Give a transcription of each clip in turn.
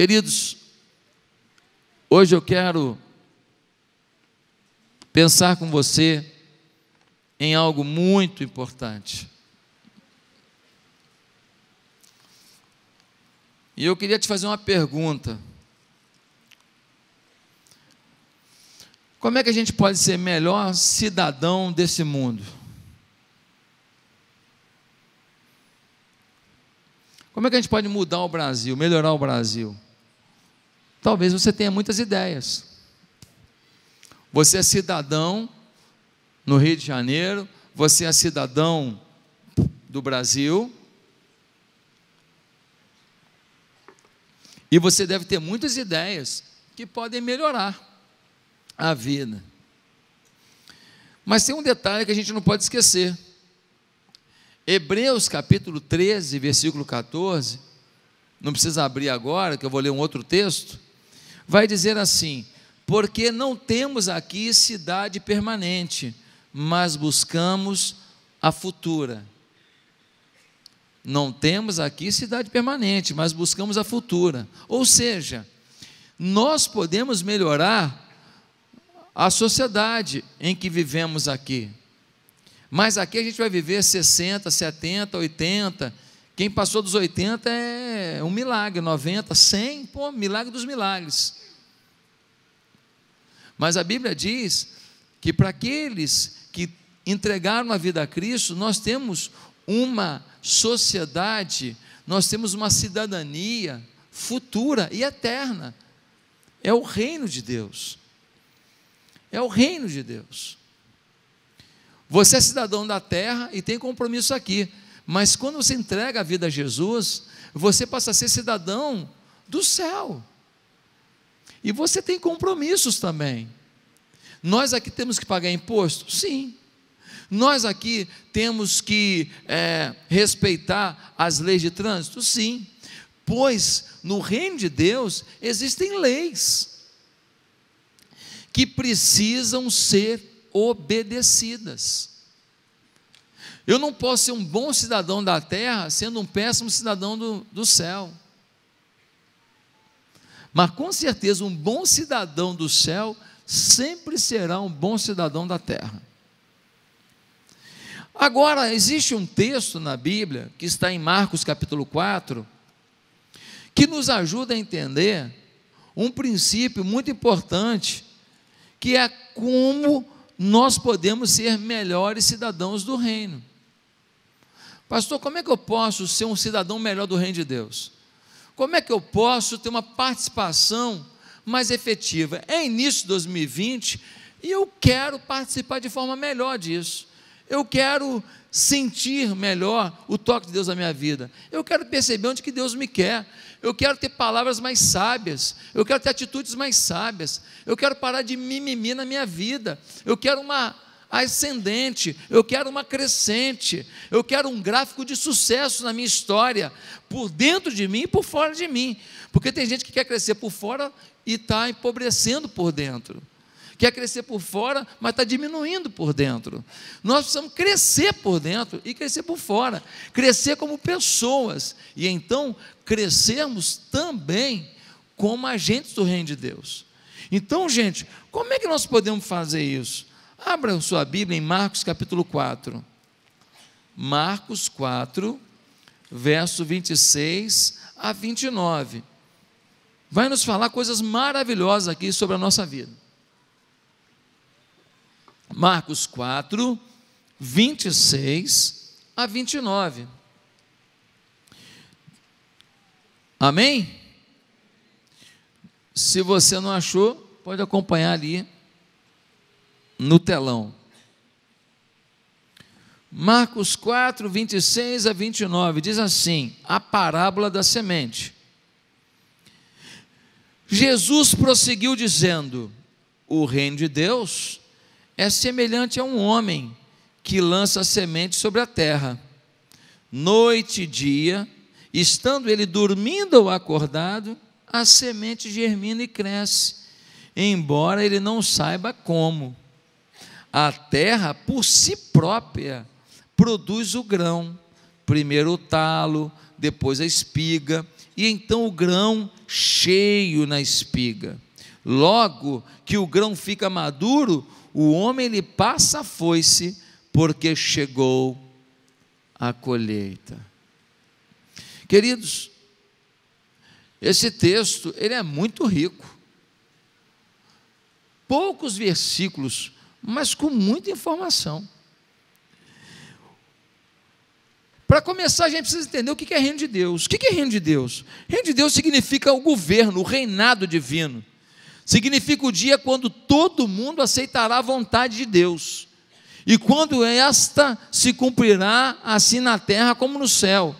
Queridos, hoje eu quero pensar com você em algo muito importante. E eu queria te fazer uma pergunta. Como é que a gente pode ser melhor cidadão desse mundo? Como é que a gente pode mudar o Brasil, melhorar o Brasil? Talvez você tenha muitas ideias. Você é cidadão no Rio de Janeiro, você é cidadão do Brasil. E você deve ter muitas ideias que podem melhorar a vida. Mas tem um detalhe que a gente não pode esquecer. Hebreus capítulo 13, versículo 14. Não precisa abrir agora, que eu vou ler um outro texto vai dizer assim: porque não temos aqui cidade permanente, mas buscamos a futura. Não temos aqui cidade permanente, mas buscamos a futura. Ou seja, nós podemos melhorar a sociedade em que vivemos aqui. Mas aqui a gente vai viver 60, 70, 80, quem passou dos 80 é um milagre, 90, 100, pô, milagre dos milagres. Mas a Bíblia diz que para aqueles que entregaram a vida a Cristo, nós temos uma sociedade, nós temos uma cidadania futura e eterna. É o reino de Deus. É o reino de Deus. Você é cidadão da terra e tem compromisso aqui. Mas quando você entrega a vida a Jesus, você passa a ser cidadão do céu. E você tem compromissos também. Nós aqui temos que pagar imposto? Sim. Nós aqui temos que é, respeitar as leis de trânsito? Sim. Pois no reino de Deus existem leis que precisam ser obedecidas. Eu não posso ser um bom cidadão da terra sendo um péssimo cidadão do, do céu. Mas com certeza, um bom cidadão do céu sempre será um bom cidadão da terra. Agora, existe um texto na Bíblia, que está em Marcos capítulo 4, que nos ajuda a entender um princípio muito importante, que é como nós podemos ser melhores cidadãos do reino. Pastor, como é que eu posso ser um cidadão melhor do reino de Deus? Como é que eu posso ter uma participação mais efetiva? É início de 2020 e eu quero participar de forma melhor disso. Eu quero sentir melhor o toque de Deus na minha vida. Eu quero perceber onde que Deus me quer. Eu quero ter palavras mais sábias. Eu quero ter atitudes mais sábias. Eu quero parar de mimimi na minha vida. Eu quero uma ascendente, eu quero uma crescente, eu quero um gráfico de sucesso na minha história, por dentro de mim e por fora de mim. Porque tem gente que quer crescer por fora e está empobrecendo por dentro. Quer crescer por fora, mas está diminuindo por dentro. Nós precisamos crescer por dentro e crescer por fora. Crescer como pessoas. E então crescermos também como agentes do reino de Deus. Então, gente, como é que nós podemos fazer isso? Abram sua Bíblia em Marcos capítulo 4. Marcos 4, verso 26 a 29. Vai nos falar coisas maravilhosas aqui sobre a nossa vida. Marcos 4, 26 a 29. Amém? Se você não achou, pode acompanhar ali no telão. Marcos 4, 26 a 29 diz assim: a parábola da semente. Jesus prosseguiu dizendo: o reino de Deus é semelhante a um homem que lança a semente sobre a terra. Noite e dia, estando ele dormindo ou acordado, a semente germina e cresce, embora ele não saiba como. A terra, por si própria, produz o grão, primeiro o talo, depois a espiga, e então o grão cheio na espiga. Logo que o grão fica maduro, o homem lhe passa a foice, porque chegou a colheita. Queridos, esse texto, ele é muito rico. Poucos versículos mas com muita informação. Para começar, a gente precisa entender o que é reino de Deus. O que é reino de Deus? Reino de Deus significa o governo, o reinado divino. Significa o dia quando todo mundo aceitará a vontade de Deus. E quando esta se cumprirá assim na terra como no céu.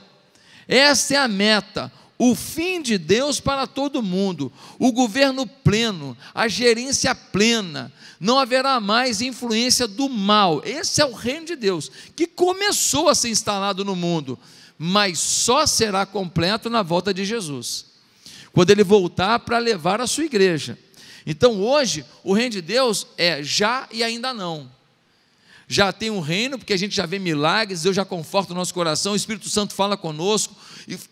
Esta é a meta, o fim de Deus para todo mundo, o governo pleno, a gerência plena, não haverá mais influência do mal. Esse é o reino de Deus que começou a ser instalado no mundo, mas só será completo na volta de Jesus, quando ele voltar para levar a sua igreja. Então hoje, o reino de Deus é já e ainda não já tem um reino, porque a gente já vê milagres, Deus já conforta o nosso coração, o Espírito Santo fala conosco,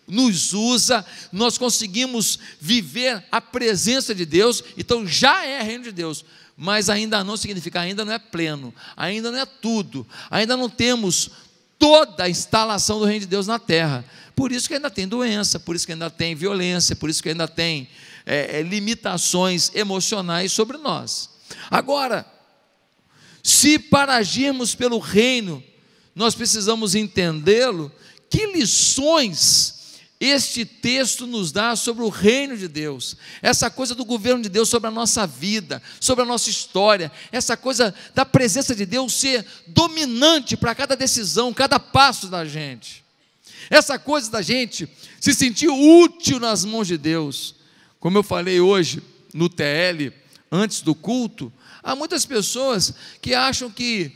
nos usa, nós conseguimos viver a presença de Deus, então já é reino de Deus, mas ainda não significa, ainda não é pleno, ainda não é tudo, ainda não temos toda a instalação do reino de Deus na terra. Por isso que ainda tem doença, por isso que ainda tem violência, por isso que ainda tem é, é limitações emocionais sobre nós. Agora, se para agirmos pelo reino, nós precisamos entendê-lo que lições este texto nos dá sobre o reino de Deus, essa coisa do governo de Deus sobre a nossa vida, sobre a nossa história, essa coisa da presença de Deus ser dominante para cada decisão, cada passo da gente, essa coisa da gente se sentir útil nas mãos de Deus. Como eu falei hoje no TL, antes do culto, há muitas pessoas que acham que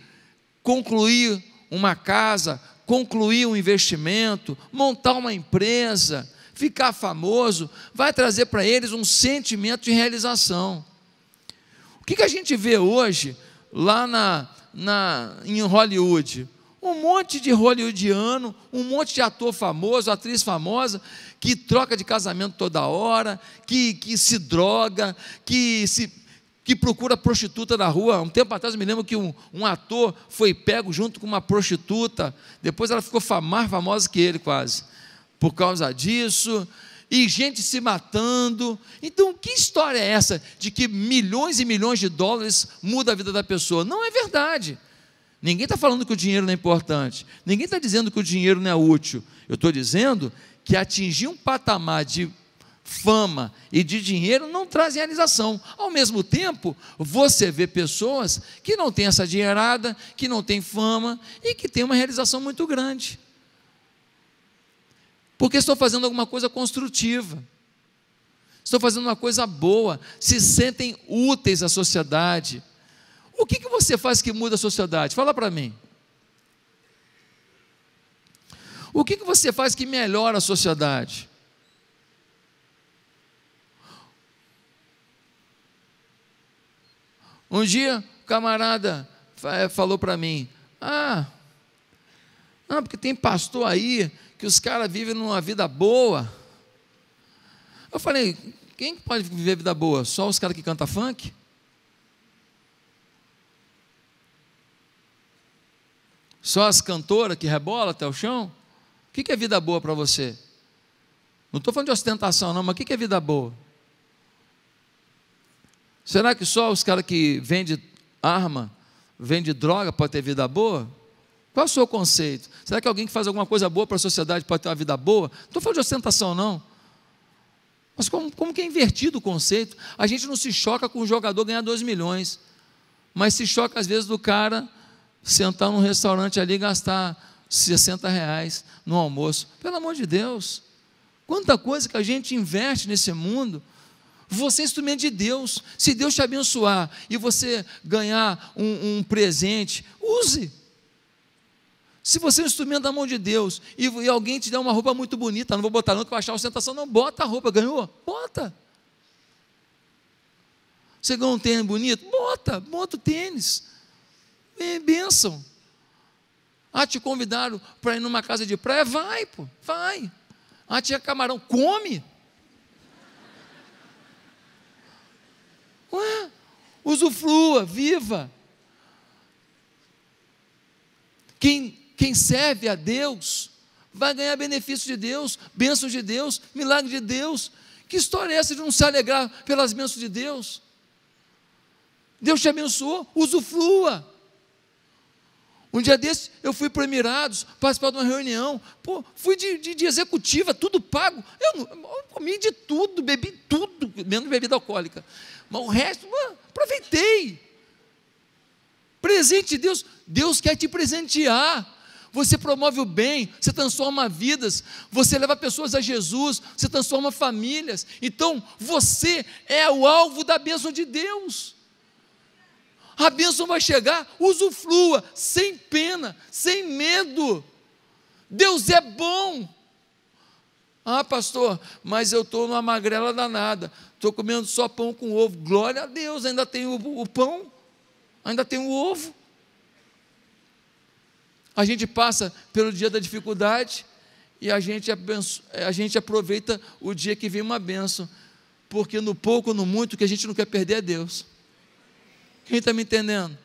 concluir uma casa, concluir um investimento, montar uma empresa, ficar famoso, vai trazer para eles um sentimento de realização. O que, que a gente vê hoje lá na, na, em Hollywood? Um monte de hollywoodiano, um monte de ator famoso, atriz famosa, que troca de casamento toda hora, que, que se droga, que se que procura prostituta na rua. um tempo atrás, eu me lembro que um, um, ator foi pego junto com uma prostituta. Depois ela ficou mais famosa que ele, quase, por causa disso. E gente se matando. Então, que história é essa de que milhões e milhões de dólares muda a vida da pessoa? Não é verdade. Ninguém está falando que o dinheiro não é importante. Ninguém está dizendo que o dinheiro não é útil. Eu estou dizendo que atingir um patamar de fama e de dinheiro não trazem realização. Ao mesmo tempo, você vê pessoas que não têm essa dinheirada, que não têm fama e que têm uma realização muito grande. Porque estão fazendo alguma coisa construtiva. Estão fazendo uma coisa boa, se sentem úteis à sociedade. O que, que você faz que muda a sociedade? Fala para mim. O que, que você faz que melhora a sociedade? Um dia, o camarada eh, falou para mim: Ah, não, ah, porque tem pastor aí que os caras vivem numa vida boa. Eu falei: Quem pode viver vida boa? Só os caras que cantam funk? Só as cantoras que rebola até o chão? O que é vida boa para você? Não estou falando de ostentação, não, mas o que é vida boa? Será que só os caras que vendem arma, vendem droga, pode ter vida boa? Qual é o seu conceito? Será que alguém que faz alguma coisa boa para a sociedade pode ter uma vida boa? Não estou falando de ostentação, não. Mas como, como que é invertido o conceito? A gente não se choca com o jogador ganhar 2 milhões, mas se choca às vezes do cara sentar num restaurante ali e gastar 60 reais no almoço. Pelo amor de Deus! Quanta coisa que a gente investe nesse mundo você é instrumento de Deus. Se Deus te abençoar e você ganhar um, um presente, use. Se você é um instrumento da mão de Deus e, e, alguém te der uma roupa muito bonita, não vou botar não, que vai achar ostentação, não, bota a roupa, ganhou? Bota. Você ganhou um tênis bonito? Bota, bota o tênis. É bênção. Ah, te convidaram para ir numa casa de praia? Vai, pô, vai. Ah, tinha camarão, come. Ué, usufrua, viva. Quem, quem serve a Deus vai ganhar benefício de Deus, bênção de Deus, milagre de Deus. Que história é essa de não se alegrar pelas bênçãos de Deus? Deus te abençoou, usufrua. Um dia desse, eu fui para Emirados participar de uma reunião. Pô, fui de, de, de executiva, tudo pago. Eu, eu, comi de tudo, bebi tudo, menos bebida alcoólica. Mas o resto, aproveitei. Presente Deus, Deus quer te presentear. Você promove o bem, você transforma vidas, você leva pessoas a Jesus, você transforma famílias. Então, você é o alvo da bênção de Deus a bênção vai chegar, usufrua, sem pena, sem medo. Deus é bom. Ah, pastor, mas eu estou numa magrela danada, estou comendo só pão com ovo. Glória a Deus, ainda tem o, o pão, ainda tem o ovo. A gente passa pelo dia da dificuldade e a gente, a gente aproveita o dia que vem uma benção, porque no pouco, no muito, o que a gente não quer perder é Deus. Quem está me entendendo?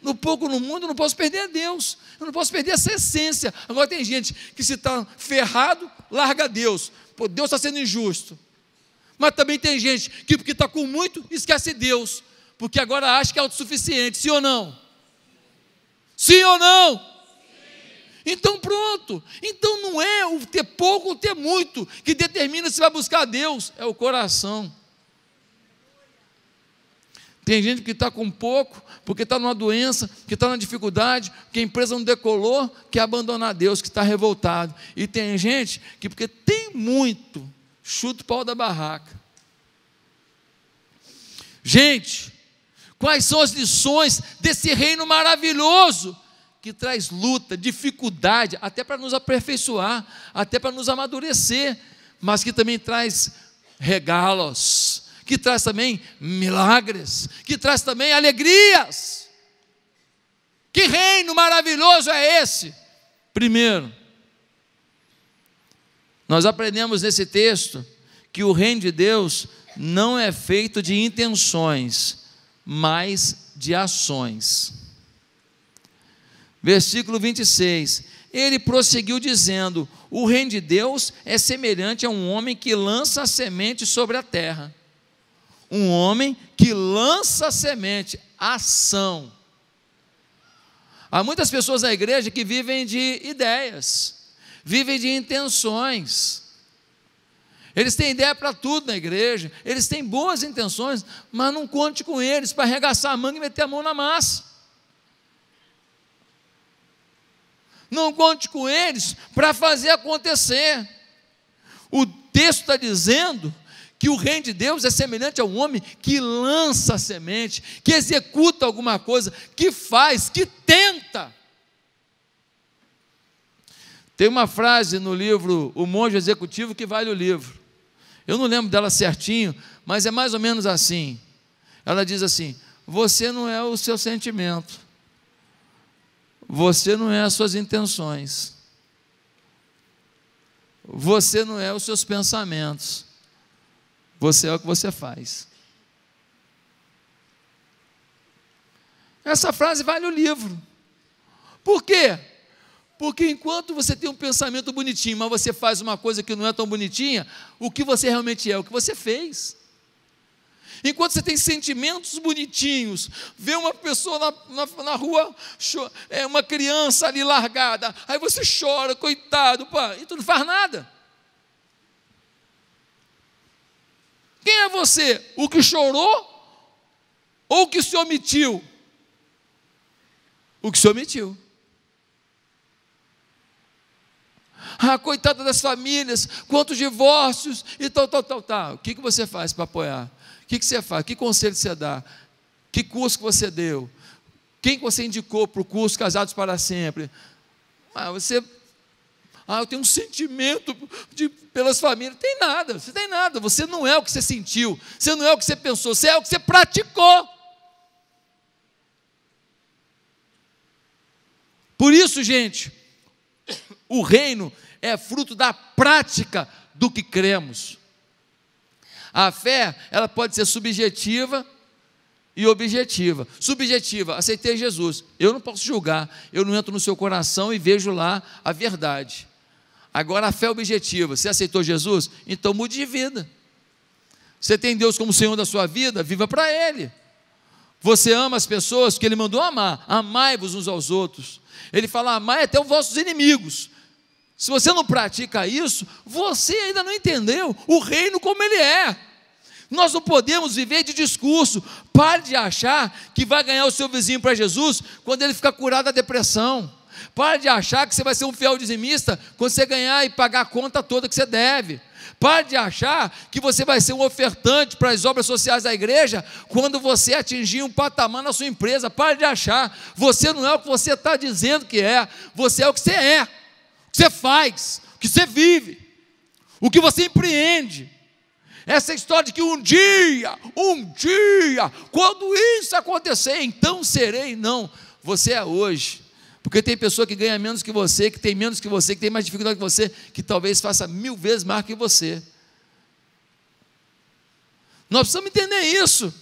No pouco no mundo, eu não posso perder a Deus, eu não posso perder essa essência. Agora tem gente que se está ferrado, larga Deus. Pô, Deus está sendo injusto. Mas também tem gente que, porque está com muito, esquece Deus, porque agora acha que é autossuficiente, sim ou não? Sim ou não? Sim. Então pronto. Então não é o ter pouco ou ter muito que determina se vai buscar a Deus, é o coração. Tem gente que está com pouco, porque está numa doença, que está numa dificuldade, que a empresa não decolou, que abandonar Deus, que está revoltado. E tem gente que, porque tem muito, chuta o pau da barraca. Gente, quais são as lições desse reino maravilhoso que traz luta, dificuldade, até para nos aperfeiçoar, até para nos amadurecer, mas que também traz regalos que traz também milagres, que traz também alegrias. Que reino maravilhoso é esse? Primeiro, nós aprendemos nesse texto que o reino de Deus não é feito de intenções, mas de ações. Versículo 26. Ele prosseguiu dizendo: O reino de Deus é semelhante a um homem que lança a semente sobre a terra um homem que lança a semente, ação. Há muitas pessoas na igreja que vivem de ideias, vivem de intenções. Eles têm ideia para tudo na igreja, eles têm boas intenções, mas não conte com eles para arregaçar a manga e meter a mão na massa. Não conte com eles para fazer acontecer. O texto está dizendo que o reino de Deus é semelhante ao homem que lança a semente, que executa alguma coisa, que faz, que tenta. Tem uma frase no livro O Monge Executivo que vale o livro. Eu não lembro dela certinho, mas é mais ou menos assim. Ela diz assim: Você não é o seu sentimento, você não é as suas intenções, você não é os seus pensamentos você é o que você faz. Essa frase vale o livro. Por quê? Porque enquanto você tem um pensamento bonitinho, mas você faz uma coisa que não é tão bonitinha, o que você realmente é? é o que você fez. Enquanto você tem sentimentos bonitinhos, vê uma pessoa na, na, na rua, é uma criança ali largada, aí você chora, coitado, pá, e tu não faz nada. Quem é você? O que chorou ou o que se omitiu? O que se omitiu. Ah, coitada das famílias, quantos divórcios e tal, tal, tal, tal. O que, que você faz para apoiar? O que, que você faz? Que conselho você dá? Que curso que você deu? Quem você indicou para o curso Casados para Sempre? Ah, você ah, eu tenho um sentimento de, pelas famílias. Tem nada, você tem nada. Você não é o que você sentiu, você não é o que você pensou, você é o que você praticou. Por isso, gente, o reino é fruto da prática do que cremos. A fé, ela pode ser subjetiva e objetiva. Subjetiva, aceitei Jesus. Eu não posso julgar, eu não entro no seu coração e vejo lá a verdade. Agora a fé é objetiva. Você aceitou Jesus? Então mude de vida. Você tem Deus como Senhor da sua vida? Viva para Ele. Você ama as pessoas que Ele mandou amar. Amai-vos uns aos outros. Ele fala: amai até os vossos inimigos. Se você não pratica isso, você ainda não entendeu o reino como ele é. Nós não podemos viver de discurso. Pare de achar que vai ganhar o seu vizinho para Jesus quando ele ficar curado da depressão. Para de achar que você vai ser um fiel dizimista quando você ganhar e pagar a conta toda que você deve. Pare de achar que você vai ser um ofertante para as obras sociais da igreja quando você atingir um patamar na sua empresa. Pare de achar. Você não é o que você está dizendo que é. Você é o que você é, o que você faz, o que você vive, o que você empreende. Essa é história de que um dia, um dia, quando isso acontecer, então serei. Não, você é hoje. Porque tem pessoa que ganha menos que você, que tem menos que você, que tem mais dificuldade que você, que talvez faça mil vezes mais que você. Nós precisamos entender isso.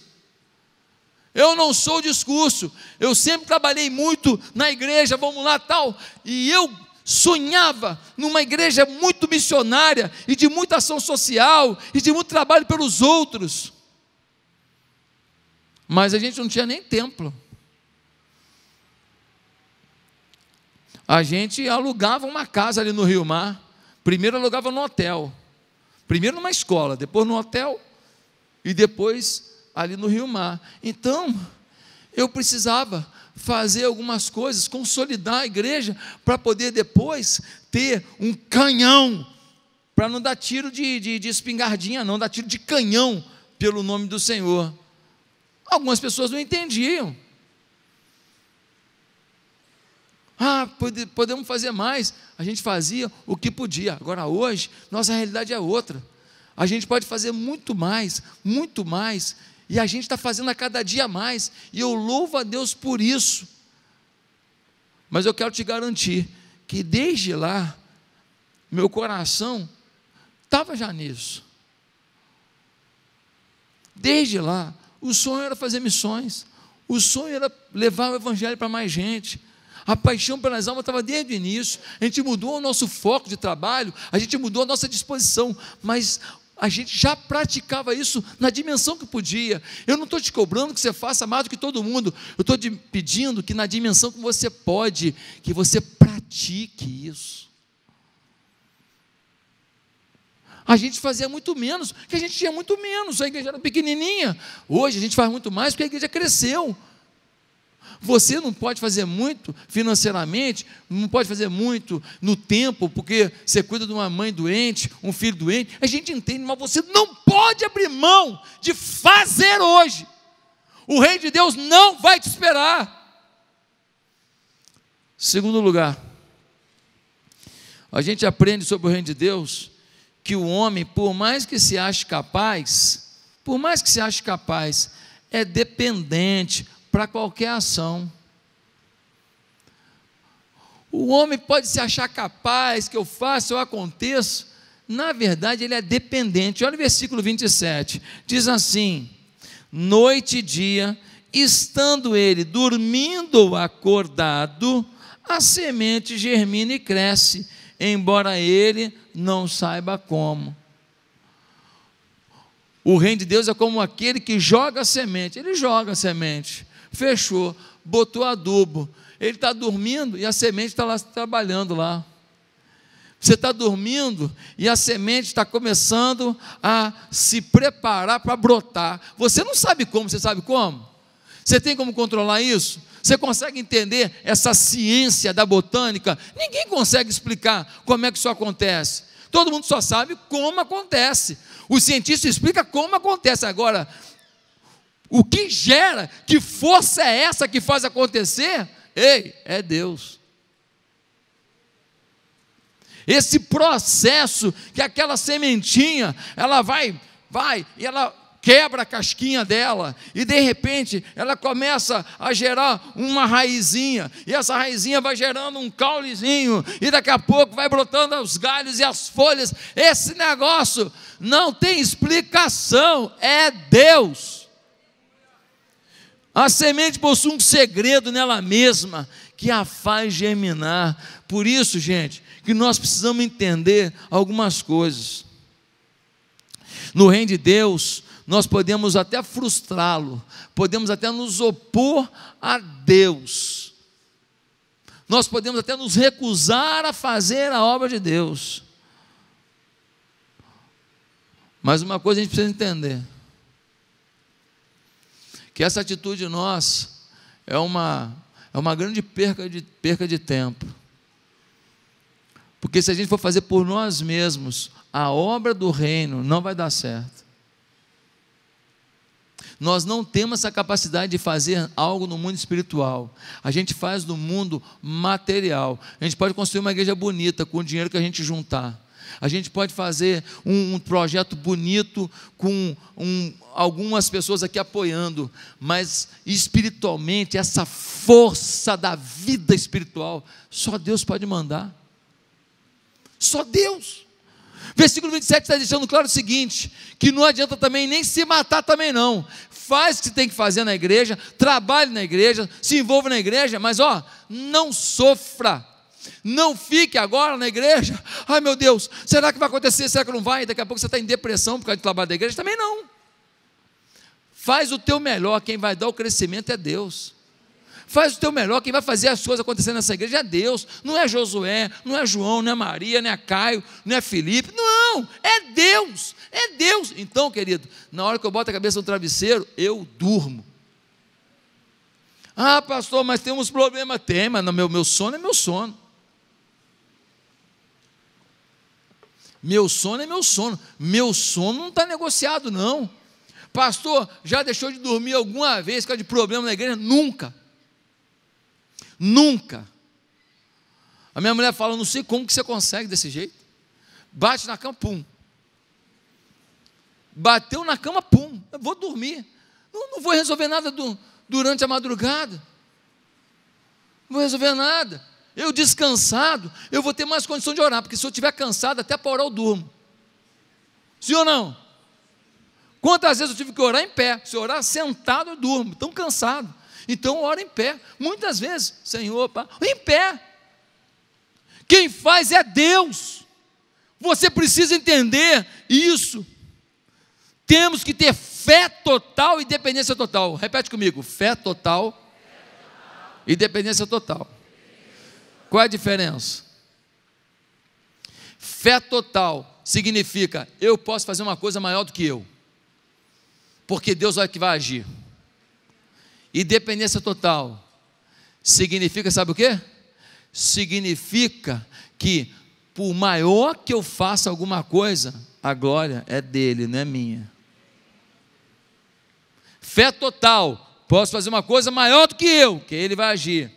Eu não sou o discurso. Eu sempre trabalhei muito na igreja, vamos lá, tal. E eu sonhava numa igreja muito missionária e de muita ação social e de muito trabalho pelos outros. Mas a gente não tinha nem templo. a gente alugava uma casa ali no Rio Mar. Primeiro alugava no hotel, primeiro numa escola, depois no hotel e depois ali no Rio Mar. Então, eu precisava fazer algumas coisas, consolidar a igreja para poder depois ter um canhão para não dar tiro de, de, de, espingardinha, não, dar tiro de canhão pelo nome do Senhor. Algumas pessoas não entendiam. Ah, pode, podemos fazer mais. A gente fazia o que podia. Agora, hoje, nossa realidade é outra. A gente pode fazer muito mais, muito mais. E a gente está fazendo a cada dia mais. E eu louvo a Deus por isso. Mas eu quero te garantir que desde lá, meu coração estava já nisso. Desde lá, o sonho era fazer missões, o sonho era levar o evangelho para mais gente, a paixão pelas almas estava desde o início. A gente mudou o nosso foco de trabalho, a gente mudou a nossa disposição, mas a gente já praticava isso na dimensão que podia. Eu não estou te cobrando que você faça mais do que todo mundo. Eu estou te pedindo que na dimensão que você pode, que você pratique isso. A gente fazia muito menos, que a gente tinha muito menos, a igreja era pequenininha. Hoje a gente faz muito mais porque a igreja cresceu. Você não pode fazer muito financeiramente, não pode fazer muito no tempo, porque você cuida de uma mãe doente, um filho doente. A gente entende, mas você não pode abrir mão de fazer hoje. O rei de Deus não vai te esperar. Segundo lugar, a gente aprende sobre o reino de Deus que o homem, por mais que se ache capaz, por mais que se ache capaz, é dependente, para qualquer ação. O homem pode se achar capaz, que eu faço, eu aconteço. Na verdade, ele é dependente. Olha o versículo 27. Diz assim: Noite e dia, estando ele dormindo ou acordado, a semente germina e cresce, embora ele não saiba como. O reino de Deus é como aquele que joga a semente. Ele joga a semente fechou, botou adubo. Ele está dormindo e a semente está lá trabalhando lá. Você está dormindo e a semente está começando a se preparar para brotar. Você não sabe como, você sabe como? Você tem como controlar isso? Você consegue entender essa ciência da botânica? Ninguém consegue explicar como é que isso acontece. Todo mundo só sabe como acontece. O cientista explica como acontece. Agora, o que gera? Que força é essa que faz acontecer? Ei, é Deus. Esse processo que aquela sementinha, ela vai, vai, e ela quebra a casquinha dela, e de repente ela começa a gerar uma raizinha, e essa raizinha vai gerando um caulezinho, e daqui a pouco vai brotando os galhos e as folhas. Esse negócio não tem explicação, é Deus. A semente possui um segredo nela mesma que a faz germinar. Por isso, gente, que nós precisamos entender algumas coisas. No reino de Deus, nós podemos até frustrá-lo, podemos até nos opor a Deus, nós podemos até nos recusar a fazer a obra de Deus. Mas uma coisa a gente precisa entender: que essa atitude nossa é uma, é uma grande perca de, perca de tempo. Porque se a gente for fazer por nós mesmos, a obra do reino não vai dar certo. Nós não temos essa capacidade de fazer algo no mundo espiritual. A gente faz no mundo material. A gente pode construir uma igreja bonita com o dinheiro que a gente juntar. A gente pode fazer um, um projeto bonito com um, algumas pessoas aqui apoiando, mas espiritualmente, essa força da vida espiritual, só Deus pode mandar. Só Deus. Versículo 27 está deixando claro o seguinte: que não adianta também nem se matar também não. Faz o que tem que fazer na igreja, trabalhe na igreja, se envolva na igreja, mas ó, não sofra não fique agora na igreja. Ai meu Deus, será que vai acontecer? Será que não vai? Daqui a pouco você está em depressão por causa do trabalho da igreja? Também não. Faz o teu melhor, quem vai dar o crescimento é Deus. Faz o teu melhor, quem vai fazer as coisas acontecer nessa igreja é Deus. Não é Josué, não é João, não é Maria, não é Caio, não é Felipe. Não, é Deus, é Deus. Então, querido, na hora que eu boto a cabeça no travesseiro, eu durmo. Ah, pastor, mas temos problema. Tem, mas meu, meu sono é meu sono. Meu sono é meu sono. Meu sono não está negociado, não. Pastor, já deixou de dormir alguma vez por causa de problema na igreja? Nunca. Nunca. A minha mulher fala, não sei como que você consegue desse jeito. Bate na cama, pum. Bateu na cama, pum. Eu vou dormir. Não, não vou resolver nada do, durante a madrugada. Não vou resolver nada. Eu descansado, eu vou ter mais condição de orar, porque se eu estiver cansado, até para orar eu durmo. Sim ou não? Quantas vezes eu tive que orar em pé? Se eu orar sentado, eu durmo, tão cansado. Então ora em pé. Muitas vezes, Senhor, pá, em pé. Quem faz é Deus. Você precisa entender isso. Temos que ter fé total e dependência total. Repete comigo: fé total, fé total. e dependência total. Qual é a diferença? Fé total significa eu posso fazer uma coisa maior do que eu, porque Deus é que vai agir. E dependência total significa, sabe o que? Significa que por maior que eu faça alguma coisa, a glória é dele, não é minha. Fé total, posso fazer uma coisa maior do que eu, que ele vai agir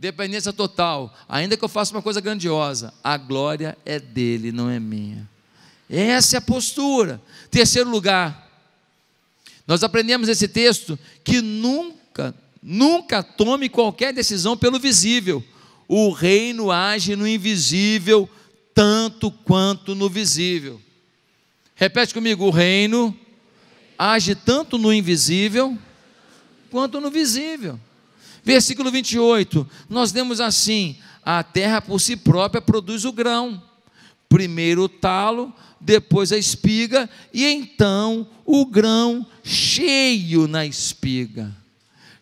dependência total, ainda que eu faça uma coisa grandiosa, a glória é dele, não é minha. Essa é a postura. Terceiro lugar, nós aprendemos nesse texto que nunca, nunca tome qualquer decisão pelo visível. O reino age no invisível tanto quanto no visível. Repete comigo: o reino age tanto no invisível quanto no visível. Versículo 28, nós lemos assim: a terra por si própria produz o grão, primeiro o talo, depois a espiga, e então o grão cheio na espiga.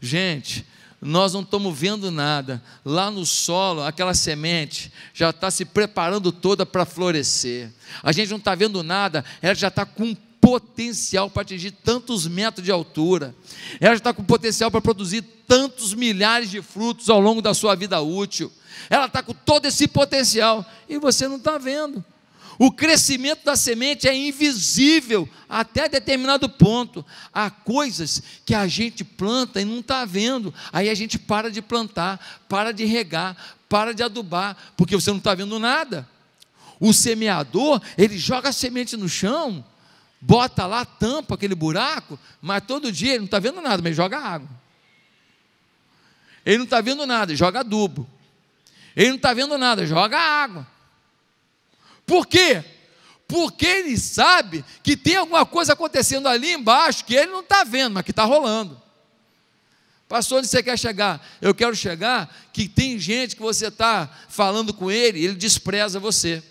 Gente, nós não estamos vendo nada. Lá no solo, aquela semente já está se preparando toda para florescer. A gente não está vendo nada, ela já está com potencial para atingir tantos metros de altura, ela está com potencial para produzir tantos milhares de frutos ao longo da sua vida útil, ela está com todo esse potencial e você não está vendo. O crescimento da semente é invisível até determinado ponto. Há coisas que a gente planta e não está vendo. Aí a gente para de plantar, para de regar, para de adubar, porque você não está vendo nada. O semeador, ele joga a semente no chão bota lá, tampa aquele buraco, mas todo dia ele não está vendo nada, mas joga água. Ele não está vendo nada, joga adubo. Ele não está vendo nada, joga água. Por quê? Porque ele sabe que tem alguma coisa acontecendo ali embaixo que ele não está vendo, mas que está rolando. Pastor, onde você quer chegar? Eu quero chegar que tem gente que você está falando com ele, ele despreza você.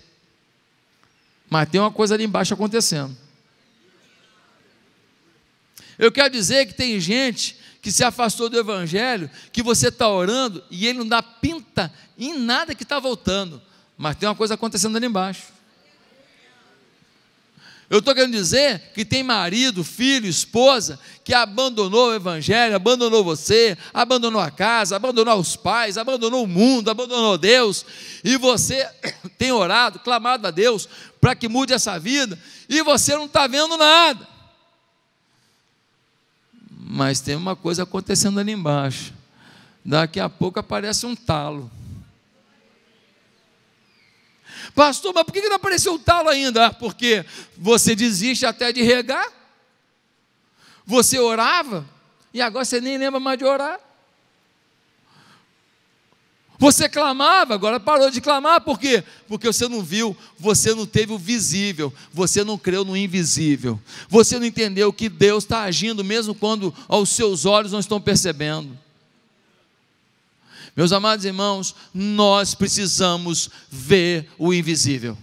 Mas tem uma coisa ali embaixo acontecendo. Eu quero dizer que tem gente que se afastou do Evangelho, que você está orando e ele não dá pinta em nada que está voltando, mas tem uma coisa acontecendo ali embaixo. Eu estou querendo dizer que tem marido, filho, esposa que abandonou o Evangelho, abandonou você, abandonou a casa, abandonou os pais, abandonou o mundo, abandonou Deus, e você tem orado, clamado a Deus para que mude essa vida, e você não está vendo nada mas tem uma coisa acontecendo ali embaixo. Daqui a pouco aparece um talo. Pastor, mas por que não apareceu o talo ainda? Ah, porque você desiste até de regar. Você orava e agora você nem lembra mais de orar. Você clamava, agora parou de clamar, por quê? Porque você não viu, você não teve o visível, você não creu no invisível, você não entendeu que Deus está agindo mesmo quando os seus olhos não estão percebendo. Meus amados irmãos, nós precisamos ver o invisível.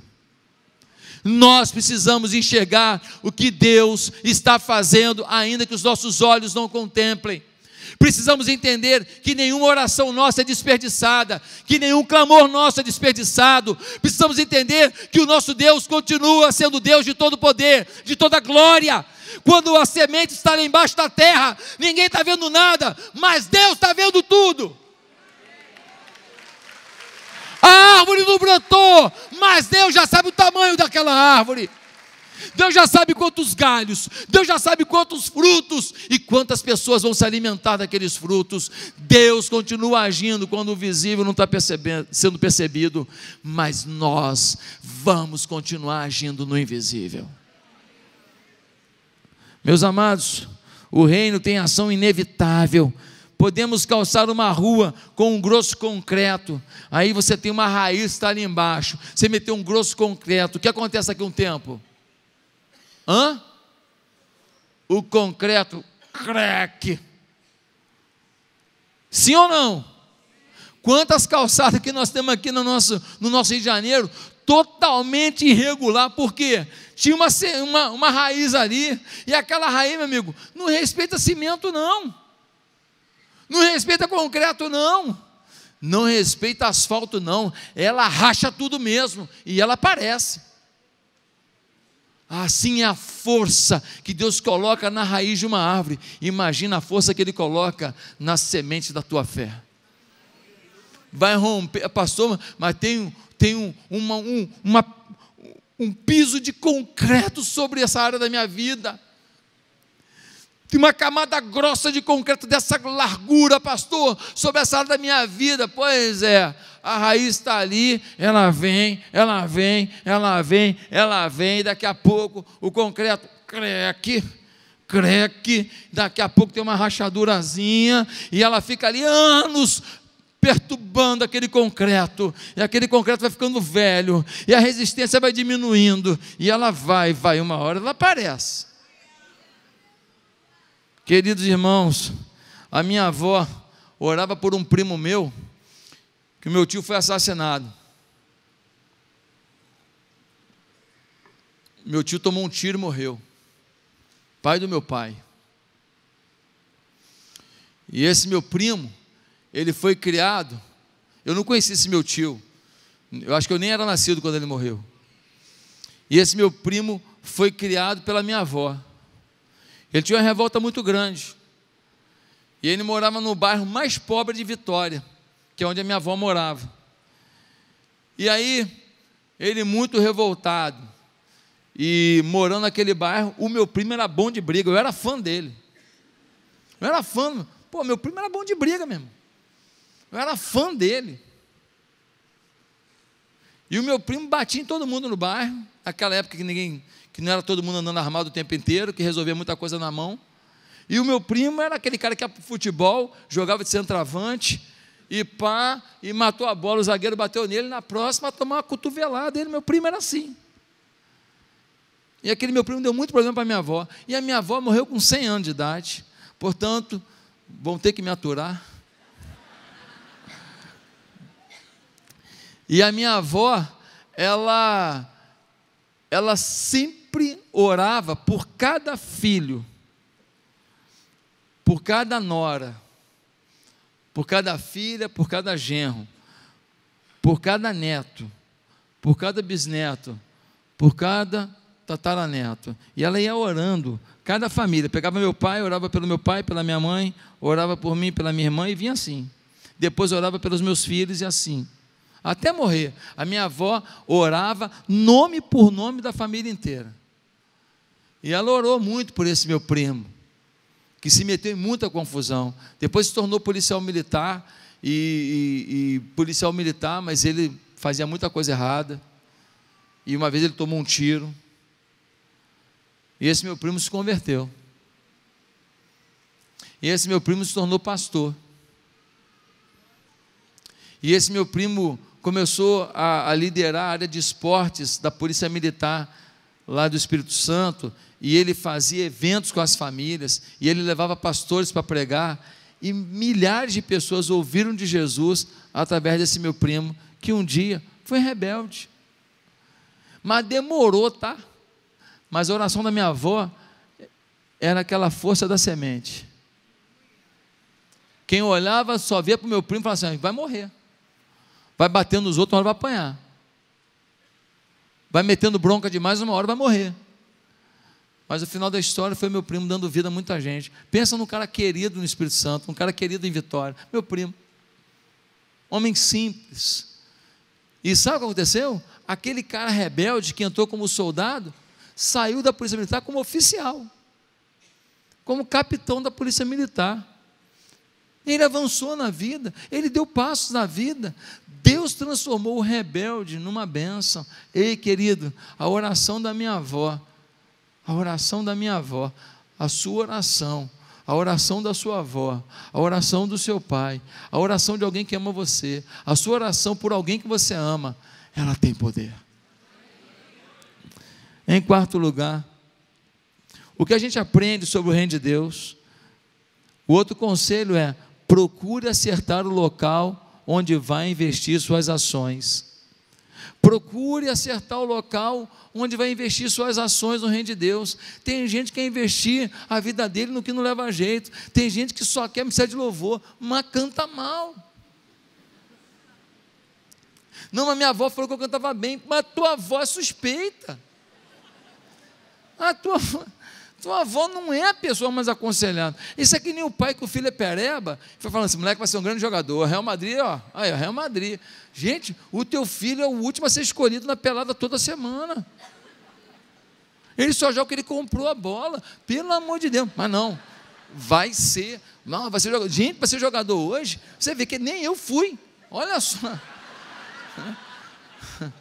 Nós precisamos enxergar o que Deus está fazendo, ainda que os nossos olhos não contemplem. Precisamos entender que nenhuma oração nossa é desperdiçada, que nenhum clamor nosso é desperdiçado. Precisamos entender que o nosso Deus continua sendo Deus de todo poder, de toda glória. Quando a semente está lá embaixo da terra, ninguém está vendo nada, mas Deus está vendo tudo. A árvore não brotou, mas Deus já sabe o tamanho daquela árvore. Deus já sabe quantos galhos, Deus já sabe quantos frutos e quantas pessoas vão se alimentar daqueles frutos. Deus continua agindo quando o visível não está sendo percebido, mas nós vamos continuar agindo no invisível. Meus amados, o reino tem ação inevitável. Podemos calçar uma rua com um grosso concreto. Aí você tem uma raiz que está ali embaixo. Você meteu um grosso concreto. O que acontece aqui um tempo? Hã? O concreto, creque. Sim ou não? Quantas calçadas que nós temos aqui no nosso, no nosso Rio de Janeiro, totalmente irregular, porque tinha uma, uma, uma raiz ali, e aquela raiz, meu amigo, não respeita cimento, não. Não respeita concreto, não. Não respeita asfalto, não. Ela racha tudo mesmo, e ela aparece. Assim é a força que Deus coloca na raiz de uma árvore. Imagina a força que Ele coloca na semente da tua fé. Vai romper, pastor, mas tem, tem uma, um, uma, um piso de concreto sobre essa área da minha vida. Tem uma camada grossa de concreto dessa largura, pastor, sobre essa área da minha vida. Pois é, a raiz está ali, ela vem, ela vem, ela vem, ela vem, e daqui a pouco o concreto creque creque, daqui a pouco tem uma rachadurazinha e ela fica ali anos perturbando aquele concreto, e aquele concreto vai ficando velho, e a resistência vai diminuindo, e ela vai, vai, uma hora ela aparece. Queridos irmãos, a minha avó orava por um primo meu, que o meu tio foi assassinado. Meu tio tomou um tiro e morreu. Pai do meu pai. E esse meu primo, ele foi criado. Eu não conheci esse meu tio. Eu acho que eu nem era nascido quando ele morreu. E esse meu primo foi criado pela minha avó. Ele tinha uma revolta muito grande. E ele morava no bairro mais pobre de Vitória, que é onde a minha avó morava. E aí, ele muito revoltado, e morando naquele bairro, o meu primo era bom de briga, eu era fã dele. Eu era fã, pô, meu primo era bom de briga mesmo. Eu era fã dele. E o meu primo batia em todo mundo no bairro, naquela época que ninguém que não era todo mundo andando armado o tempo inteiro, que resolvia muita coisa na mão. E o meu primo era aquele cara que ia para futebol, jogava de centroavante, e pá, e matou a bola, o zagueiro bateu nele, na próxima tomou uma cotovelada, ele, meu primo era assim. E aquele meu primo deu muito problema para minha avó, e a minha avó morreu com 100 anos de idade, portanto, vão ter que me aturar. E a minha avó, ela, ela sempre sempre orava por cada filho, por cada nora, por cada filha, por cada genro, por cada neto, por cada bisneto, por cada tataraneto. E ela ia orando, cada família. Pegava meu pai, orava pelo meu pai, pela minha mãe, orava por mim, pela minha irmã e vinha assim. Depois orava pelos meus filhos e assim. Até morrer. A minha avó orava nome por nome da família inteira. E ela orou muito por esse meu primo, que se meteu em muita confusão. Depois se tornou policial militar, e, e, e policial militar, mas ele fazia muita coisa errada. E uma vez ele tomou um tiro. E esse meu primo se converteu. E esse meu primo se tornou pastor. E esse meu primo começou a, a, liderar a área de esportes da Polícia Militar lá do Espírito Santo e ele fazia eventos com as famílias, e ele levava pastores para pregar, e milhares de pessoas ouviram de Jesus através desse meu primo, que um dia foi rebelde. Mas demorou, tá? Mas a oração da minha avó era aquela força da semente. Quem olhava só via para o meu primo e falava assim: ah, vai morrer. Vai batendo nos outros, uma hora vai apanhar. Vai metendo bronca demais, uma hora vai morrer. Mas o final da história foi meu primo dando vida a muita gente. Pensa num cara querido no Espírito Santo, um cara querido em Vitória. Meu primo. Homem simples. E sabe o que aconteceu? Aquele cara rebelde que entrou como soldado saiu da Polícia Militar como oficial, como capitão da Polícia Militar. Ele avançou na vida, ele deu passos na vida. Deus transformou o rebelde numa bênção. Ei, querido, a oração da minha avó a oração da minha avó, a sua oração, a oração da sua avó, a oração do seu pai, a oração de alguém que ama você, a sua oração por alguém que você ama, ela tem poder. Em quarto lugar, o que a gente aprende sobre o reino de Deus, o outro conselho é: procure acertar o local onde vai investir suas ações. Procure acertar o local onde vai investir suas ações no reino de Deus. Tem gente que quer investir a vida dele no que não leva jeito. Tem gente que só quer precisar de louvor, mas canta mal. Não, mas minha avó falou que eu cantava bem, mas tua avó é suspeita. A tua avó. Então a avó não é a pessoa mais aconselhada. Isso é que nem o pai que o filho é pereba, foi falando assim, moleque vai ser um grande jogador, Real Madrid, ó, aí, Real Madrid. Gente, o teu filho é o último a ser escolhido na pelada toda semana. Ele só joga que ele comprou a bola, pelo amor de Deus. Mas não, vai ser, não, vai ser jogador. Gente, para ser jogador hoje, você vê que nem eu fui. Olha só.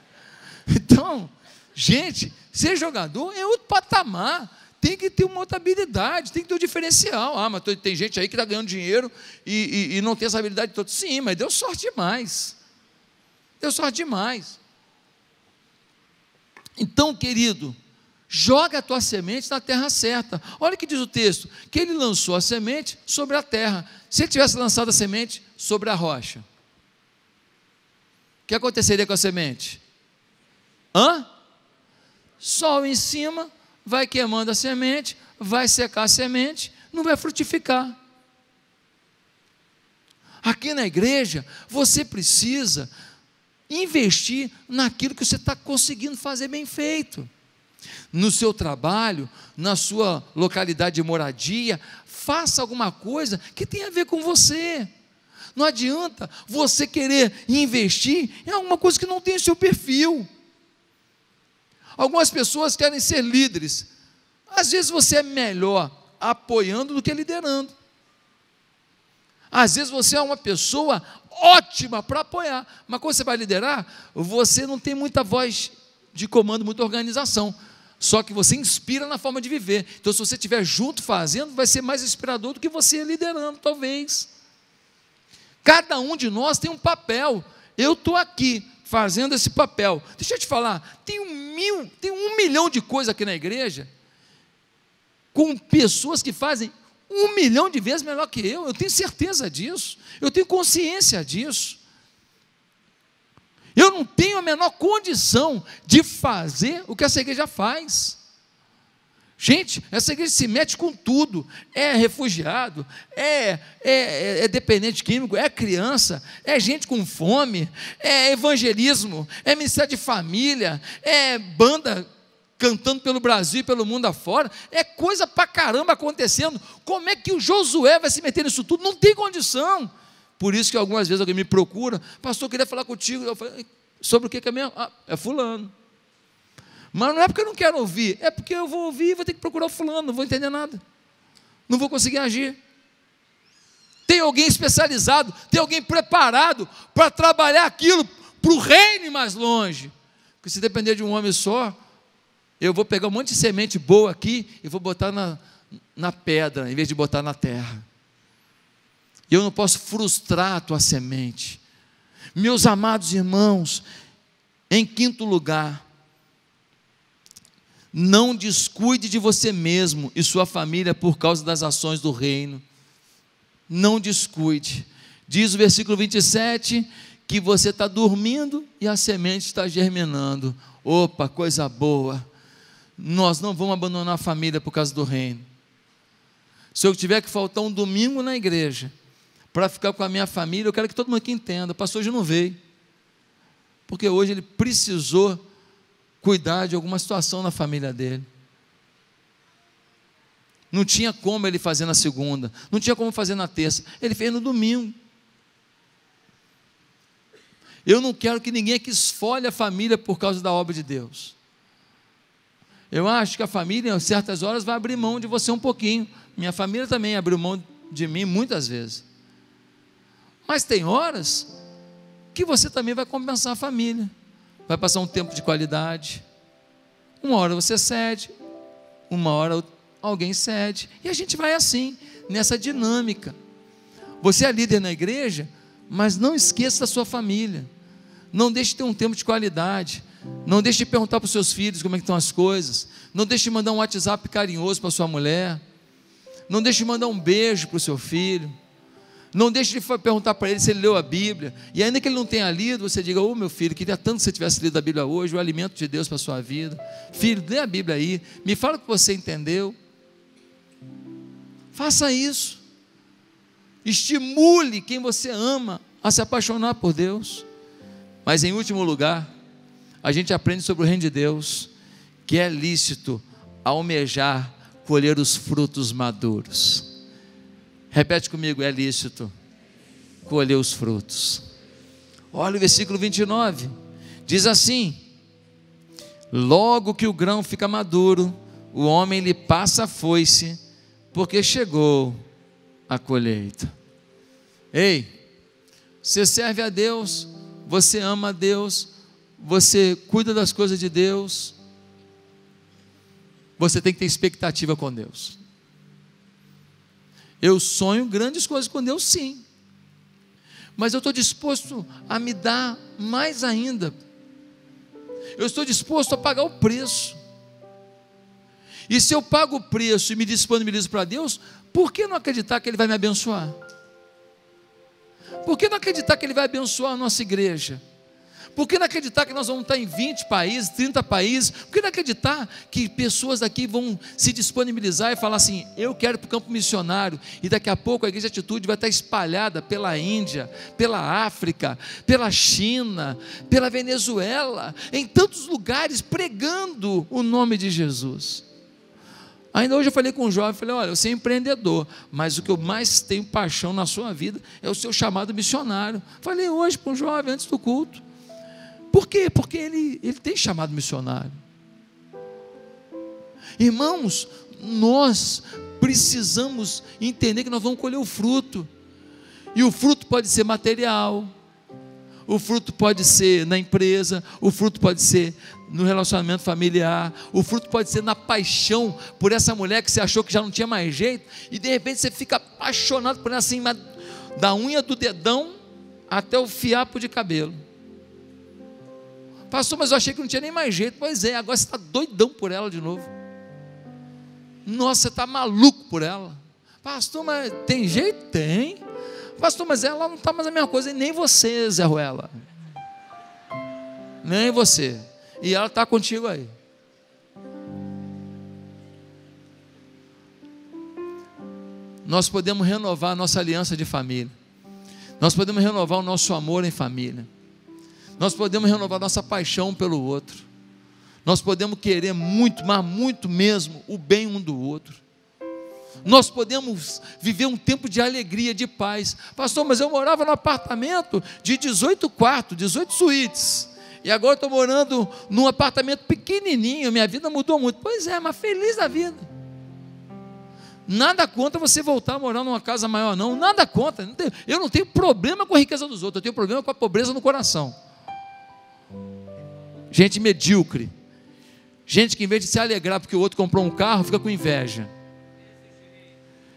Então, gente, ser jogador é outro patamar tem que ter uma outra habilidade, tem que ter um diferencial. Ah, mas tem gente aí que está ganhando dinheiro e, e, e, não tem essa habilidade toda. Sim, mas deu sorte demais. Deu sorte demais. Então, querido, joga a tua semente na terra certa. Olha o que diz o texto: que ele lançou a semente sobre a terra. Se ele tivesse lançado a semente sobre a rocha, o que aconteceria com a semente? Hã? Sol em cima, vai queimando a semente, vai secar a semente, não vai frutificar. Aqui na igreja, você precisa investir naquilo que você está conseguindo fazer bem feito. No seu trabalho, na sua localidade de moradia, faça alguma coisa que tenha a ver com você. Não adianta você querer investir em alguma coisa que não tem o seu perfil. Algumas pessoas querem ser líderes. Às vezes você é melhor apoiando do que liderando. Às vezes você é uma pessoa ótima para apoiar, mas quando você vai liderar, você não tem muita voz de comando, muita organização. Só que você inspira na forma de viver. Então, se você estiver junto fazendo, vai ser mais inspirador do que você liderando, talvez. Cada um de nós tem um papel. Eu estou aqui fazendo esse papel. Deixa eu te falar, tem um mil, tem um milhão de coisas aqui na igreja, com pessoas que fazem um milhão de vezes melhor que eu. Eu tenho certeza disso, eu tenho consciência disso. Eu não tenho a menor condição de fazer o que essa igreja faz. Gente, essa igreja se mete com tudo. É refugiado, é, é, é, é, dependente químico, é criança, é gente com fome, é evangelismo, é ministério de família, é banda cantando pelo Brasil e pelo mundo afora. É coisa pra caramba acontecendo. Como é que o Josué vai se meter nisso tudo? Não tem condição. Por isso que algumas vezes alguém me procura, pastor, eu queria falar contigo. Eu falei sobre o que, que é mesmo? Ah, é fulano. Mas não é porque eu não quero ouvir, é porque eu vou ouvir e vou ter que procurar o fulano, não vou entender nada. Não vou conseguir agir. Tem alguém especializado, tem alguém preparado para trabalhar aquilo para o reino mais longe. Porque se depender de um homem só, eu vou pegar um monte de semente boa aqui e vou botar na, na pedra, em vez de botar na terra. E eu não posso frustrar a tua semente. Meus amados irmãos, em quinto lugar, não descuide de você mesmo e sua família por causa das ações do reino. Não descuide. Diz o versículo 27 que você está dormindo e a semente está germinando. Opa, coisa boa. Nós não vamos abandonar a família por causa do reino. Se eu tiver que faltar um domingo na igreja para ficar com a minha família, eu quero que todo mundo aqui entenda. O pastor hoje não veio. Porque hoje ele precisou cuidar de alguma situação na família dele. Não tinha como ele fazer na segunda, não tinha como fazer na terça, ele fez no domingo. Eu não quero que ninguém aqui esfolhe a família por causa da obra de Deus. Eu acho que a família, em certas horas, vai abrir mão de você um pouquinho. Minha família também abriu mão de mim muitas vezes. Mas tem horas que você também vai compensar a família vai passar um tempo de qualidade. Uma hora você cede, uma hora alguém cede, e a gente vai assim, nessa dinâmica. Você é líder na igreja, mas não esqueça da sua família. Não deixe de ter um tempo de qualidade. Não deixe de perguntar para os seus filhos como é que estão as coisas. Não deixe de mandar um WhatsApp carinhoso para sua mulher. Não deixe de mandar um beijo para o seu filho. Não deixe de perguntar para ele se ele leu a Bíblia. E ainda que ele não tenha lido, você diga: Ô oh, meu filho, queria tanto que você tivesse lido a Bíblia hoje, o alimento de Deus para a sua vida. Filho, lê a Bíblia aí, me fala o que você entendeu. Faça isso. Estimule quem você ama a se apaixonar por Deus. Mas em último lugar, a gente aprende sobre o reino de Deus, que é lícito almejar colher os frutos maduros. Repete comigo: é lícito colher os frutos. Olha o versículo 29. Diz assim: Logo que o grão fica maduro, o homem lhe passa a foice, porque chegou a colheita. Ei, você serve a Deus, você ama a Deus, você cuida das coisas de Deus, você tem que ter expectativa com Deus. Eu sonho grandes coisas com Deus, sim. Mas eu estou disposto a me dar mais ainda. Eu estou disposto a pagar o preço. E se eu pago o preço e me disponibilizo para Deus, por que não acreditar que Ele vai me abençoar? Por que não acreditar que Ele vai abençoar a nossa igreja? Por que não acreditar que nós vamos estar em 20 países, 30 países? Por que não acreditar que pessoas daqui vão se disponibilizar e falar assim: eu quero para o campo missionário, e daqui a pouco a Igreja Atitude vai estar espalhada pela Índia, pela África, pela China, pela Venezuela, em tantos lugares, pregando o nome de Jesus. Ainda hoje eu falei com um jovem, falei, olha, você é empreendedor, mas o que eu mais tenho paixão na sua vida é o seu chamado missionário. Falei hoje para um jovem, antes do culto. Por quê? Porque ele, ele tem chamado missionário. Irmãos, nós precisamos entender que nós vamos colher o fruto. E o fruto pode ser material, o fruto pode ser na empresa, o fruto pode ser no relacionamento familiar, o fruto pode ser na paixão por essa mulher que você achou que já não tinha mais jeito, e de repente você fica apaixonado por ela assim, da unha do dedão até o fiapo de cabelo. Pastor, mas eu achei que não tinha nem mais jeito. Pois é, agora você está doidão por ela de novo. Nossa, você está maluco por ela. Pastor, mas tem jeito? Tem. Pastor, mas ela não está mais a mesma coisa, e nem você, Zé Ruela. Nem você. E ela está contigo aí. Nós podemos renovar a nossa aliança de família. Nós podemos renovar o nosso amor em família. Nós podemos renovar nossa paixão pelo outro. Nós podemos querer muito, mas muito mesmo, o bem um do outro. Nós podemos viver um tempo de alegria, de paz. Pastor, mas eu morava num apartamento de 18 quartos, 18 suítes. E agora estou morando num apartamento pequenininho, minha vida mudou muito. Pois é, mas feliz da vida. Nada contra você voltar a morar numa casa maior, não. Nada contra. Eu não tenho problema com a riqueza dos outros, eu tenho problema com a pobreza no coração gente medíocre, gente que em vez de se alegrar porque o outro comprou um carro, fica com inveja.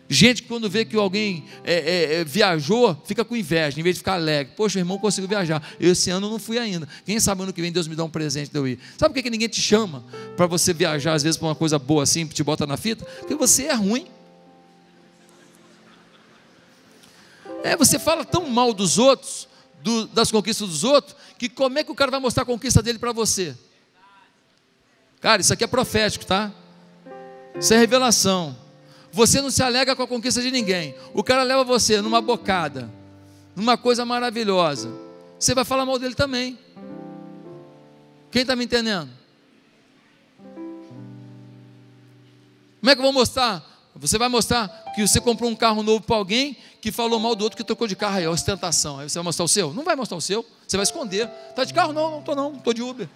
Gente que quando vê que alguém é, é, é viajou, fica com inveja, em vez de ficar alegre. Poxa, irmão, consigo viajar. Eu esse ano não fui ainda. Quem sabe ano que vem Deus me dá um presente de eu ir. Sabe por que, que ninguém te chama para você viajar, às vezes, para uma coisa boa assim, te bota na fita? Porque você é ruim. É, você fala tão mal dos outros do, das conquistas dos outros, que como é que o cara vai mostrar a conquista dele para você? Cara, isso aqui é profético, tá? Isso é revelação. Você não se alega com a conquista de ninguém. O cara leva você numa bocada, numa coisa maravilhosa. Você vai falar mal dele também. Quem está me entendendo? Como é que eu vou mostrar você vai mostrar que você comprou um carro novo para alguém que falou mal do outro que trocou de carro, aí é ostentação. Aí você vai mostrar o seu? Não vai mostrar o seu, você vai esconder. Tá de carro? Não, não tô não, tô de Uber.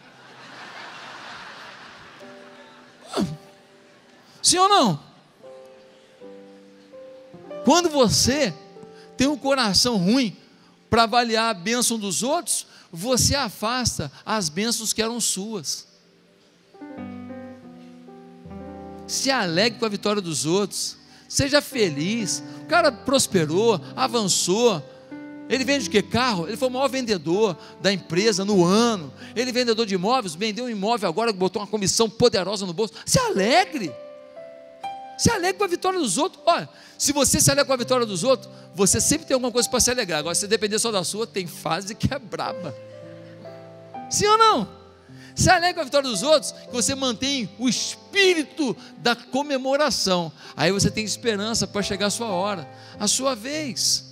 Ah, sim ou não? Quando você tem um coração ruim para avaliar a bênção dos outros, você afasta as bênçãos que eram suas. se alegre com a vitória dos outros, seja feliz. O cara prosperou, avançou. Ele vende o que? Carro? Ele foi o maior vendedor da empresa no ano. Ele é vendedor de imóveis, vendeu um imóvel agora, botou uma comissão poderosa no bolso. Se alegre. Se alegre com a vitória dos outros. Olha, se você se alegra com a vitória dos outros, você sempre tem alguma coisa para se alegrar. Agora, se depender só da sua, tem fase que é braba. Sim ou não? Se alegre com é a vitória dos outros, que você mantém o espírito da comemoração. Aí você tem esperança para chegar a sua hora, a sua vez.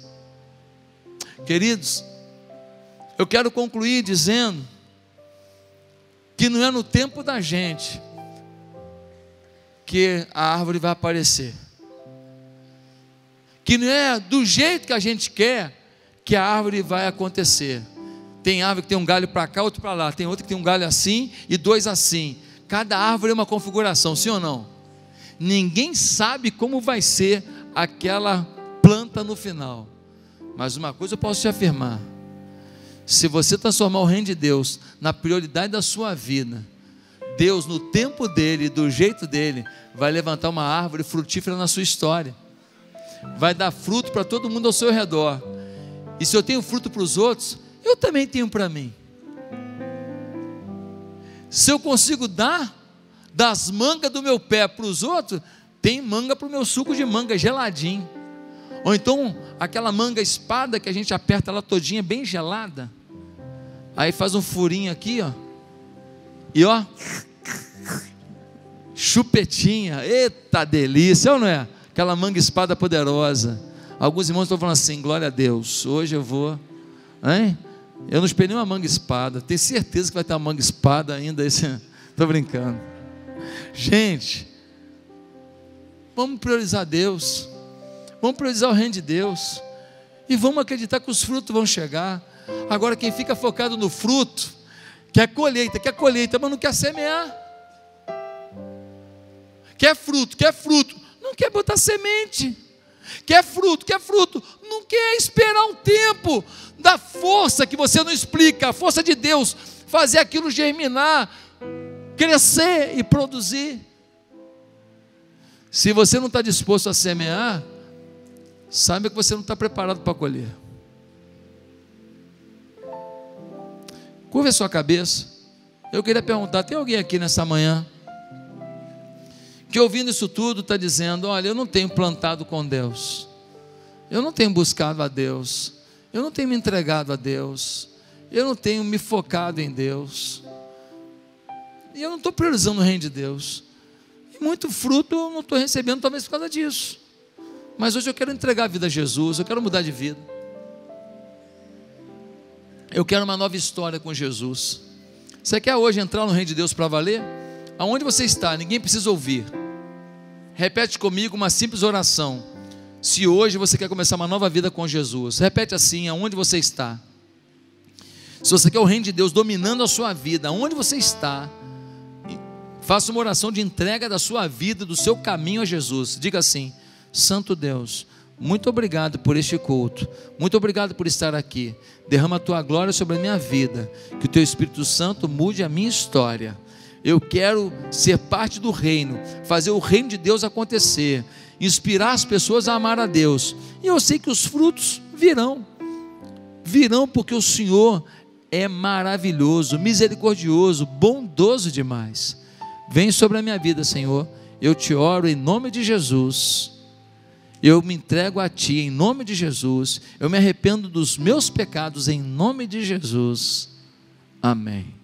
Queridos, eu quero concluir dizendo que não é no tempo da gente que a árvore vai aparecer. Que não é do jeito que a gente quer que a árvore vai acontecer. Tem árvore que tem um galho para cá, outro para lá. Tem outra que tem um galho assim e dois assim. Cada árvore é uma configuração, sim ou não? Ninguém sabe como vai ser aquela planta no final. Mas uma coisa eu posso te afirmar: se você transformar o reino de Deus na prioridade da sua vida, Deus, no tempo dele, do jeito dele, vai levantar uma árvore frutífera na sua história, vai dar fruto para todo mundo ao seu redor. E se eu tenho fruto para os outros, eu também tenho para mim. Se eu consigo dar das mangas do meu pé para os outros, tem manga para o meu suco de manga geladinho. Ou então aquela manga espada que a gente aperta ela todinha bem gelada. Aí faz um furinho aqui, ó. E ó. Chupetinha. Eita delícia, ou não é? Aquela manga espada poderosa. Alguns irmãos estão falando assim: glória a Deus, hoje eu vou. Hein? Eu não esperei uma manga espada. Tenho certeza que vai ter uma manga espada ainda esse ano. Estou brincando. Gente, vamos priorizar Deus. Vamos priorizar o reino de Deus. E vamos acreditar que os frutos vão chegar. Agora, quem fica focado no fruto, quer colheita, quer colheita, mas não quer semear. Quer fruto, quer fruto. Não quer botar semente. Quer fruto, quer fruto. Não quer esperar um tempo da força que você não explica, a força de Deus, fazer aquilo germinar, crescer e produzir. Se você não está disposto a semear, saiba que você não está preparado para colher. Curva a sua cabeça. Eu queria perguntar: tem alguém aqui nessa manhã que, ouvindo isso tudo, está dizendo: Olha, eu não tenho plantado com Deus, eu não tenho buscado a Deus, eu não tenho me entregado a Deus. Eu não tenho me focado em Deus. E eu não estou priorizando o reino de Deus. E muito fruto eu não estou recebendo, talvez por causa disso. Mas hoje eu quero entregar a vida a Jesus. Eu quero mudar de vida. Eu quero uma nova história com Jesus. Você quer hoje entrar no reino de Deus para valer? Aonde você está, ninguém precisa ouvir. Repete comigo uma simples oração se hoje você quer começar uma nova vida com Jesus, repete assim: aonde você está? Se você quer o reino de Deus dominando a sua vida, aonde você está? Faça uma oração de entrega da sua vida, do seu caminho a Jesus. Diga assim: Santo Deus, muito obrigado por este culto. Muito obrigado por estar aqui. Derrama a tua glória sobre a minha vida. Que o teu Espírito Santo mude a minha história. Eu quero ser parte do reino, fazer o reino de Deus acontecer inspirar as pessoas a amar a Deus. E eu sei que os frutos virão. Virão porque o Senhor é maravilhoso, misericordioso, bondoso demais. Vem sobre a minha vida, Senhor. Eu te oro em nome de Jesus. Eu me entrego a Ti em nome de Jesus. Eu me arrependo dos meus pecados em nome de Jesus. Amém.